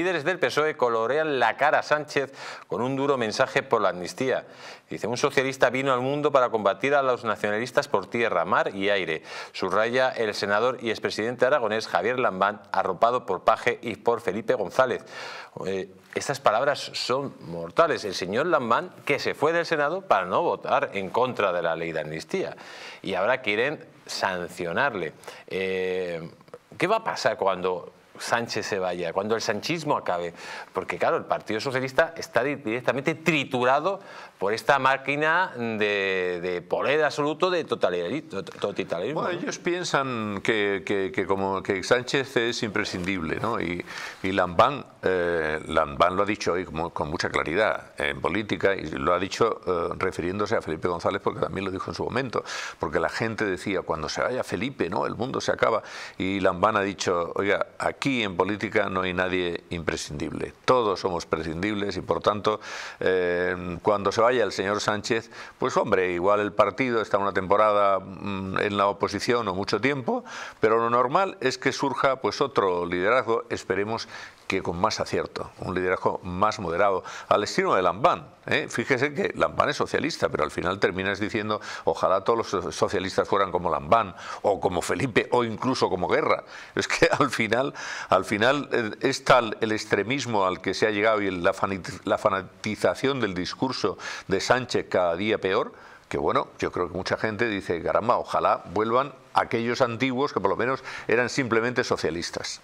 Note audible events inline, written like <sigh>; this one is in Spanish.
Líderes del PSOE colorean la cara a Sánchez con un duro mensaje por la amnistía. Dice, un socialista vino al mundo para combatir a los nacionalistas por tierra, mar y aire. Subraya el senador y expresidente aragonés Javier Lambán, arropado por Paje y por Felipe González. Eh, estas palabras son mortales. El señor Lambán, que se fue del Senado para no votar en contra de la ley de amnistía. Y ahora quieren sancionarle. Eh, ¿Qué va a pasar cuando Sánchez se vaya, cuando el sanchismo acabe. Porque claro, el Partido Socialista está directamente triturado por esta máquina de, poder absoluto de totalitarismo. Bueno, ellos piensan que, que, que, como, que Sánchez es imprescindible, ¿no? Y, y Lambán, eh, lo ha dicho hoy con, mucha claridad en política y lo ha dicho eh, refiriéndose a Felipe González porque también lo dijo en su momento, porque la gente decía, cuando se vaya Felipe, ¿no? El mundo se acaba. Y Lambán ha dicho, oiga, aquí en política no hay nadie imprescindible. Todos somos prescindibles y por tanto eh, cuando se vaya el señor Sánchez, pues hombre, igual el partido está una temporada mm, en la oposición o mucho tiempo, pero lo normal es que surja pues otro liderazgo, esperemos que con más acierto, un liderazgo más moderado, al estilo de Lambán. ¿eh? Fíjese que Lambán es socialista, pero al final terminas diciendo ojalá todos los socialistas fueran como Lambán, o como Felipe, o incluso como Guerra. Es que <laughs> al final al final eh, es tal el extremismo al que se ha llegado y la fanatización del discurso de Sánchez cada día peor, que bueno, yo creo que mucha gente dice, caramba, ojalá vuelvan aquellos antiguos que por lo menos eran simplemente socialistas.